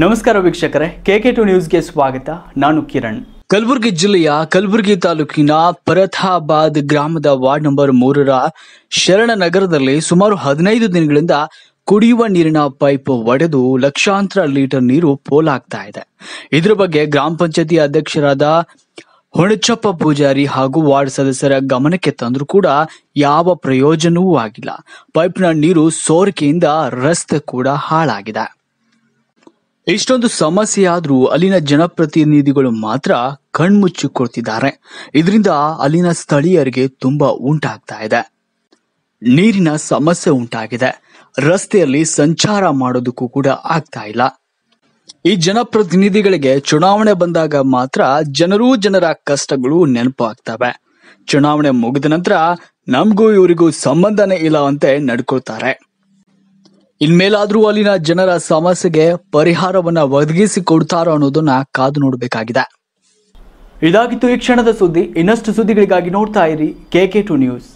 ನಮಸ್ಕಾರ ವೀಕ್ಷಕರೇ K K to ನ್ಯೂಸ್ಗೆ ಸ್ವಾಗತ ನಾನು ಕಿರಣ್ ಕಲಬುರಗಿ ಜಿಲ್ಲೆಯ ಕಲಬುರಗಿ ತಾಲೂಕಿನ ಪರಥಾಬಾದ್ ಗ್ರಾಮದ ವಾರ್ಡ್ ನಂಬರ್ ಮೂರರ ಶರಣ ನಗರದಲ್ಲಿ ಸುಮಾರು ಹದಿನೈದು ದಿನಗಳಿಂದ ಕುಡಿಯುವ ನೀರಿನ ಪೈಪ್ ಒಡೆದು ಲಕ್ಷಾಂತರ ಲೀಟರ್ ನೀರು ಪೋಲಾಗ್ತಾ ಇದೆ ಇದರ ಬಗ್ಗೆ ಗ್ರಾಮ ಪಂಚಾಯತಿ ಅಧ್ಯಕ್ಷರಾದ ಹೊಣಚಪ್ಪ ಪೂಜಾರಿ ಹಾಗೂ ವಾರ್ಡ್ ಸದಸ್ಯರ ಗಮನಕ್ಕೆ ತಂದರೂ ಕೂಡ ಯಾವ ಪ್ರಯೋಜನವೂ ಆಗಿಲ್ಲ ಪೈಪ್ನ ನೀರು ಸೋರಿಕೆಯಿಂದ ರಸ್ತೆ ಕೂಡ ಹಾಳಾಗಿದೆ ಇಷ್ಟೊಂದು ಸಮಸ್ಯೆ ಆದ್ರೂ ಅಲ್ಲಿನ ಜನಪ್ರತಿನಿಧಿಗಳು ಮಾತ್ರ ಕಣ್ಮುಚ್ಚಿಕೊಳ್ತಿದ್ದಾರೆ ಇದರಿಂದ ಅಲ್ಲಿನ ಸ್ಥಳೀಯರಿಗೆ ತುಂಬಾ ಉಂಟಾಗ್ತಾ ಇದೆ ನೀರಿನ ಸಮಸ್ಯೆ ಉಂಟಾಗಿದೆ ರಸ್ತೆಯಲ್ಲಿ ಸಂಚಾರ ಮಾಡೋದಕ್ಕೂ ಕೂಡ ಆಗ್ತಾ ಇಲ್ಲ ಈ ಜನಪ್ರತಿನಿಧಿಗಳಿಗೆ ಚುನಾವಣೆ ಬಂದಾಗ ಮಾತ್ರ ಜನರೂ ಜನರ ಕಷ್ಟಗಳು ನೆನಪು ಆಗ್ತವೆ ಚುನಾವಣೆ ಮುಗಿದ ನಂತರ ನಮಗೂ ಇವರಿಗೂ ಸಂಬಂಧನೇ ಇಲ್ಲ ಅಂತೆ ನಡ್ಕೊಳ್ತಾರೆ ಇನ್ಮೇಲಾದ್ರೂ ಅಲ್ಲಿನ ಜನರ ಸಮಸ್ಯೆಗೆ ಪರಿಹಾರವನ್ನ ಒದಗಿಸಿ ಕೊಡ್ತಾರೋ ಅನ್ನೋದನ್ನ ಕಾದು ನೋಡಬೇಕಾಗಿದೆ ಇದಾಗಿತ್ತು ಈ ಕ್ಷಣದ ಸುದ್ದಿ ಇನ್ನಷ್ಟು ಸುದ್ದಿಗಳಿಗಾಗಿ ನೋಡ್ತಾ ಇರಿ ಕೆಕೆ ಟು ನ್ಯೂಸ್